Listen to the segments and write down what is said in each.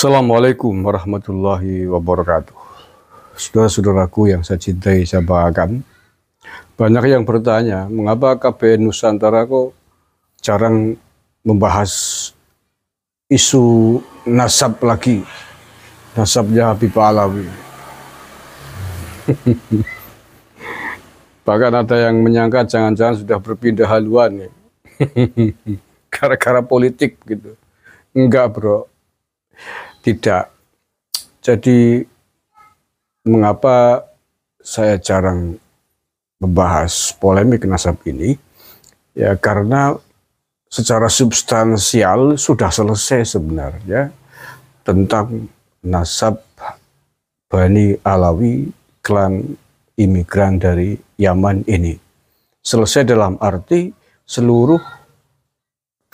Assalamualaikum warahmatullahi wabarakatuh. Saudara-saudaraku yang saya cintai, saya bahagiakan. Banyak yang bertanya, mengapa KBN Nusantara kok jarang membahas isu nasab lagi? Nasabnya Habib Alawi. Bahkan ada yang menyangka jangan-jangan sudah berpindah haluan ya. karena karena politik gitu. Enggak, Bro tidak. Jadi mengapa saya jarang membahas polemik nasab ini? Ya karena secara substansial sudah selesai sebenarnya tentang nasab Bani Alawi klan imigran dari Yaman ini. Selesai dalam arti seluruh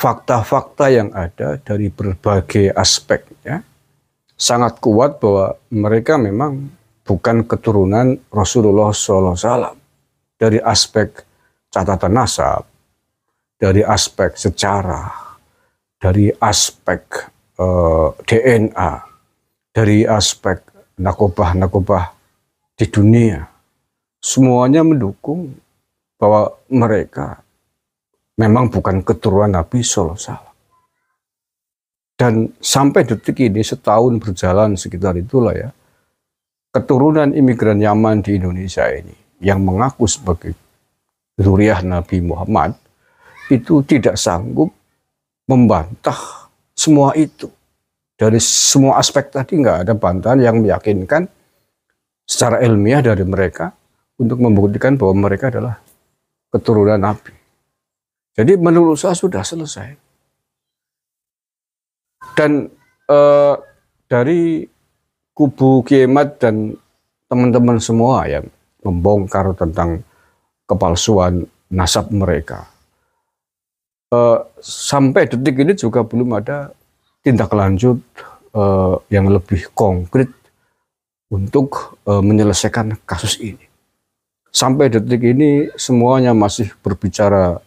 fakta-fakta yang ada dari berbagai aspeknya sangat kuat bahwa mereka memang bukan keturunan Rasulullah SAW dari aspek catatan nasab, dari aspek sejarah, dari aspek uh, eh, DNA, dari aspek nakobah-nakobah di dunia. Semuanya mendukung bahwa mereka memang bukan keturunan Nabi SAW dan sampai detik ini setahun berjalan sekitar itulah ya, keturunan imigran Yaman di Indonesia ini yang mengaku sebagai zuriah Nabi Muhammad itu tidak sanggup membantah semua itu. Dari semua aspek tadi nggak ada bantahan yang meyakinkan secara ilmiah dari mereka untuk membuktikan bahwa mereka adalah keturunan Nabi. Jadi menurut saya sudah selesai dan uh, dari kubu kiamat dan teman-teman semua yang membongkar tentang kepalsuan nasab mereka. uh, sampai detik ini juga belum ada tindak lanjut uh, yang lebih konkret untuk uh, menyelesaikan kasus ini. Sampai detik ini semuanya masih berbicara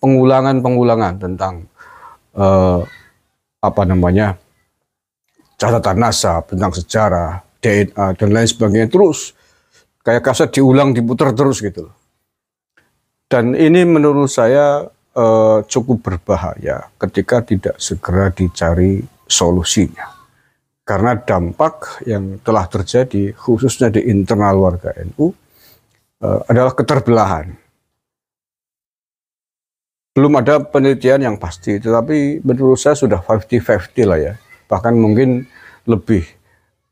pengulangan-pengulangan tentang uh, apa namanya catatan NASA tentang sejarah DNA dan lain sebagainya terus kayak kaset diulang diputar terus gitu dan ini menurut saya eh, cukup berbahaya ketika tidak segera dicari solusinya karena dampak yang telah terjadi khususnya di internal warga NU eh, adalah keterbelahan belum ada penelitian yang pasti, tetapi menurut saya sudah 50-50 lah ya. Bahkan mungkin lebih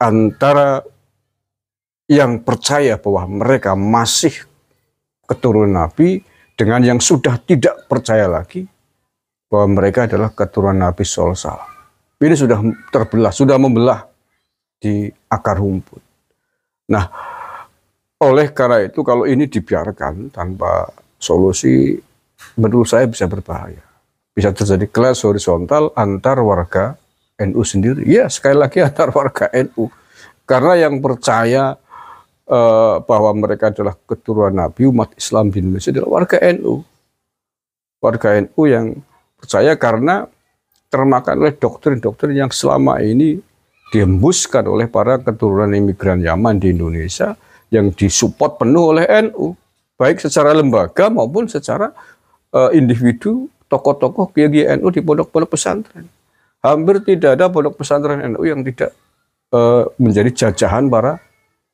antara yang percaya bahwa mereka masih keturunan Nabi dengan yang sudah tidak percaya lagi bahwa mereka adalah keturunan Nabi SAW. Ini sudah terbelah, sudah membelah di akar rumput. Nah, oleh karena itu kalau ini dibiarkan tanpa solusi menurut saya bisa berbahaya. Bisa terjadi kelas horizontal antar warga NU sendiri. Ya, sekali lagi antar warga NU. Karena yang percaya uh, bahwa mereka adalah keturunan Nabi umat Islam di Indonesia adalah warga NU. Warga NU yang percaya karena termakan oleh doktrin-doktrin yang selama ini dihembuskan oleh para keturunan imigran Yaman di Indonesia yang disupport penuh oleh NU, baik secara lembaga maupun secara Eh, individu, tokoh-tokoh kiai NU di pondok-pondok pesantren. Hampir tidak ada pondok pesantren NU yang tidak uh, menjadi jajahan para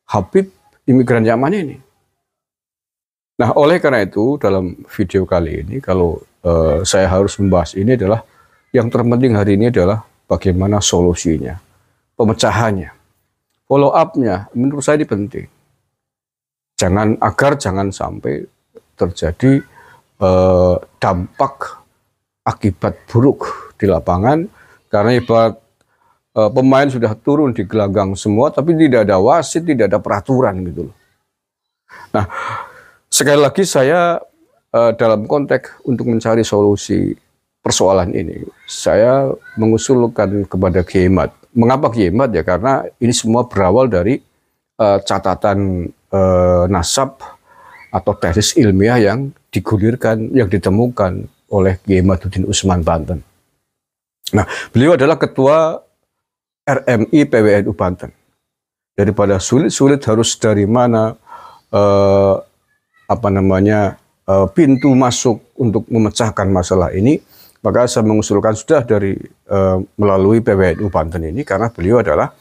Habib imigran Yaman ini. Nah, oleh karena itu dalam video kali ini kalau uh, saya harus membahas ini adalah yang terpenting hari ini adalah bagaimana solusinya, pemecahannya, follow up-nya menurut saya ini penting. Jangan agar jangan sampai terjadi eh, dampak akibat buruk di lapangan karena ibarat eh, pemain sudah turun di gelanggang semua tapi tidak ada wasit, tidak ada peraturan gitu loh. Nah, sekali lagi saya eh, dalam konteks untuk mencari solusi persoalan ini, saya mengusulkan kepada Kiamat. Mengapa Kiamat ya? Karena ini semua berawal dari eh, catatan eh, nasab atau tesis ilmiah yang digulirkan yang ditemukan oleh Kiai Madudin Usman Banten. Nah, beliau adalah ketua RMI PWNU Banten. Daripada sulit-sulit harus dari mana eh, apa namanya eh, pintu masuk untuk memecahkan masalah ini, maka saya mengusulkan sudah dari eh, melalui PWNU Banten ini karena beliau adalah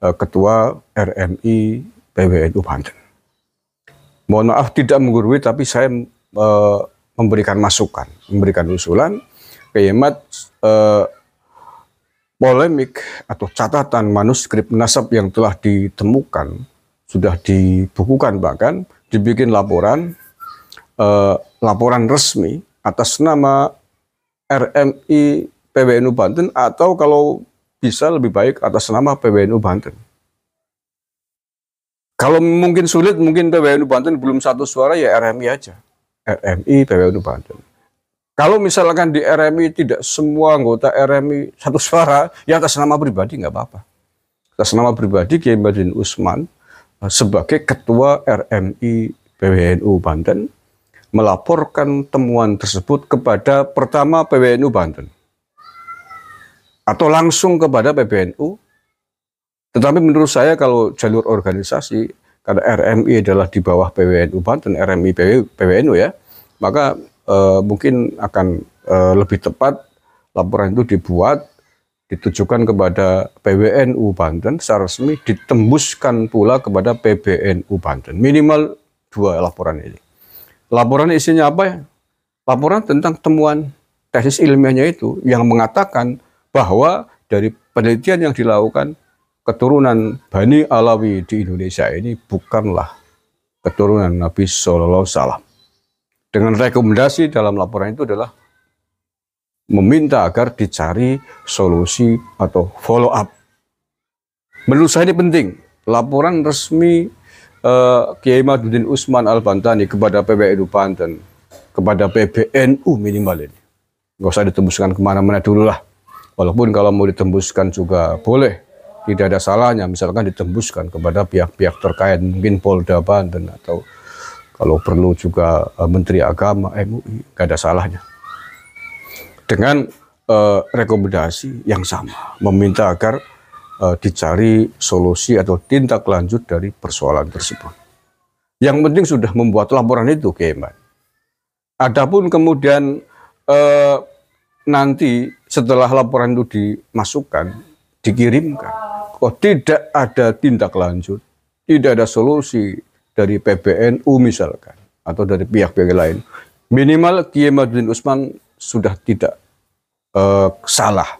eh, ketua RMI PWNU Banten. Mohon maaf tidak menggurui tapi saya e, memberikan masukan, memberikan usulan. Kehemat e, eh, polemik atau catatan manuskrip nasab yang telah ditemukan, sudah dibukukan bahkan, dibikin laporan, e, laporan resmi atas nama RMI PBNU Banten atau kalau bisa lebih baik atas nama PBNU Banten. Kalau mungkin sulit, mungkin PBNU Banten belum satu suara ya RMI aja. RMI, PWNU Banten. Kalau misalkan di RMI tidak semua anggota RMI satu suara, ya atas nama pribadi nggak apa-apa. Atas nama pribadi Kiai Badin Usman eh, sebagai Ketua RMI PWNU Banten melaporkan temuan tersebut kepada pertama PWNU Banten atau langsung kepada PBNU. Tetapi menurut saya kalau jalur organisasi karena RMI adalah di bawah PWNU Banten, RMI PW, PWNU ya, maka e, mungkin akan e, lebih tepat laporan itu dibuat ditujukan kepada PWNU Banten secara resmi ditembuskan pula kepada PBNU Banten. Minimal dua laporan ini. Laporan isinya apa ya? Laporan tentang temuan tesis ilmiahnya itu yang mengatakan bahwa dari penelitian yang dilakukan keturunan Bani Alawi di Indonesia ini bukanlah keturunan Nabi Shallallahu Salam. Dengan rekomendasi dalam laporan itu adalah meminta agar dicari solusi atau follow up. Menurut saya ini penting. Laporan resmi uh, Kiai Madudin Usman Al-Bantani kepada PBNU Banten, kepada PBNU minimal ini. Nggak usah ditembuskan kemana-mana dulu lah. Walaupun kalau mau ditembuskan juga boleh tidak ada salahnya misalkan ditembuskan kepada pihak-pihak terkait mungkin Polda Banten atau kalau perlu juga eh, Menteri Agama eh, MUI tidak ada salahnya dengan uh, rekomendasi yang sama meminta agar uh, dicari solusi atau tindak lanjut dari persoalan tersebut yang penting sudah membuat laporan itu Keman Adapun kemudian nanti setelah laporan itu dimasukkan dikirimkan kok oh, tidak ada tindak lanjut, tidak ada solusi dari PBNU misalkan atau dari pihak-pihak lain, minimal Kiai Madrin Usman sudah tidak uh, salah,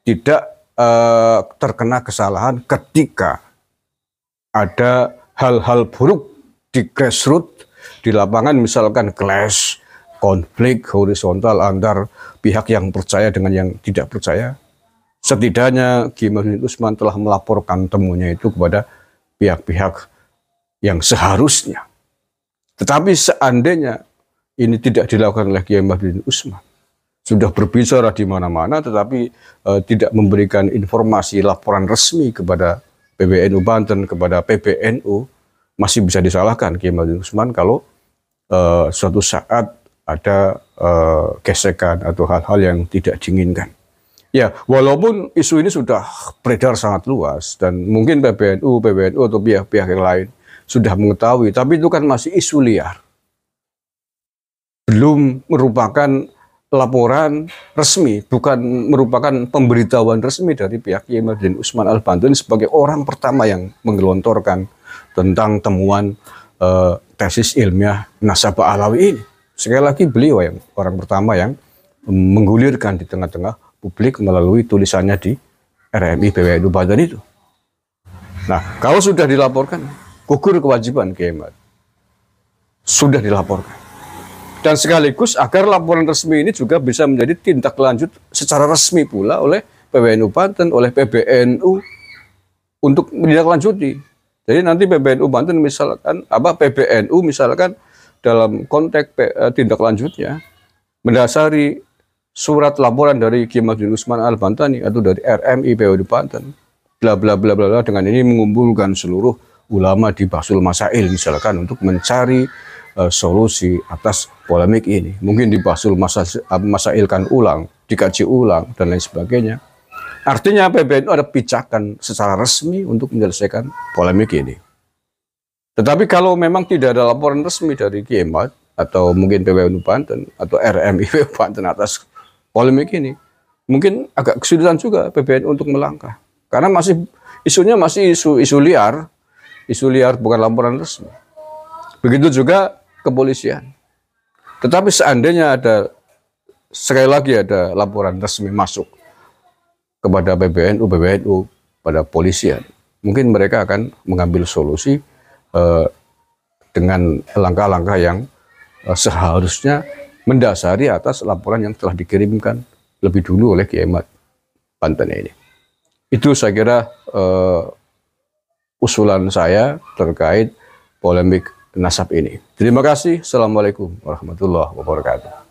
tidak uh, terkena kesalahan ketika ada hal-hal buruk di grassroots di lapangan misalkan clash konflik horizontal antar pihak yang percaya dengan yang tidak percaya Setidaknya Kimahin Usman telah melaporkan temunya itu kepada pihak-pihak yang seharusnya. Tetapi seandainya ini tidak dilakukan oleh Kiai Mahdi Usman, sudah berbicara di mana-mana tetapi e, tidak memberikan informasi laporan resmi kepada PBNU Banten, kepada PBNU, masih bisa disalahkan Kiai Mahdi Usman kalau e, suatu saat ada e, gesekan atau hal-hal yang tidak diinginkan. Ya, walaupun isu ini sudah beredar sangat luas dan mungkin PBNU, PBNU atau pihak-pihak yang lain sudah mengetahui, tapi itu kan masih isu liar. Belum merupakan laporan resmi, bukan merupakan pemberitahuan resmi dari pihak Kiai Usman Al-Bantun sebagai orang pertama yang menggelontorkan tentang temuan uh, tesis ilmiah Nasabah Alawi ini. Sekali lagi beliau yang orang pertama yang menggulirkan di tengah-tengah publik melalui tulisannya di RMI BWNU Banten itu. Nah, kalau sudah dilaporkan, gugur kewajiban kiamat. Sudah dilaporkan. Dan sekaligus agar laporan resmi ini juga bisa menjadi tindak lanjut secara resmi pula oleh PBNU Banten, oleh PBNU untuk menindaklanjuti. Jadi nanti PBNU Banten misalkan apa PBNU misalkan dalam konteks eh, tindak lanjutnya mendasari surat laporan dari Kiai Usman Al Bantani atau dari RMI di Banten bla bla bla bla bla dengan ini mengumpulkan seluruh ulama di Basul Masail misalkan untuk mencari uh, solusi atas polemik ini mungkin di Basul eh, Masail, kan ulang dikaji ulang dan lain sebagainya artinya PBNU ada pijakan secara resmi untuk menyelesaikan polemik ini tetapi kalau memang tidak ada laporan resmi dari Kiai atau mungkin PWNU Banten atau RMI Banten atas polemik ini, mungkin agak kesulitan juga PBNU untuk melangkah. Karena masih isunya masih isu isu liar, isu liar bukan laporan resmi. Begitu juga kepolisian. Tetapi seandainya ada sekali lagi ada laporan resmi masuk kepada PBNU, PBNU pada polisian, mungkin mereka akan mengambil solusi eh, dengan langkah-langkah yang eh, seharusnya mendasari atas laporan yang telah dikirimkan lebih dulu oleh Kiamat Banten ini. Itu saya kira uh, usulan saya terkait polemik nasab ini. Terima kasih. Assalamualaikum warahmatullahi wabarakatuh.